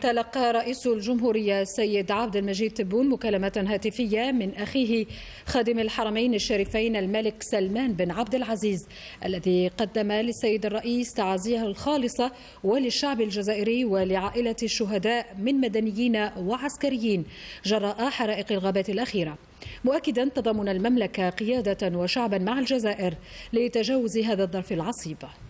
تلقى رئيس الجمهورية السيد عبد المجيد تبون مكالمة هاتفية من أخيه خادم الحرمين الشريفين الملك سلمان بن عبد العزيز الذي قدم للسيد الرئيس تعزيه الخالصة وللشعب الجزائري ولعائلة الشهداء من مدنيين وعسكريين جراء حرائق الغابات الأخيرة مؤكدا تضامن المملكة قيادة وشعبا مع الجزائر لتجاوز هذا الظرف العصيب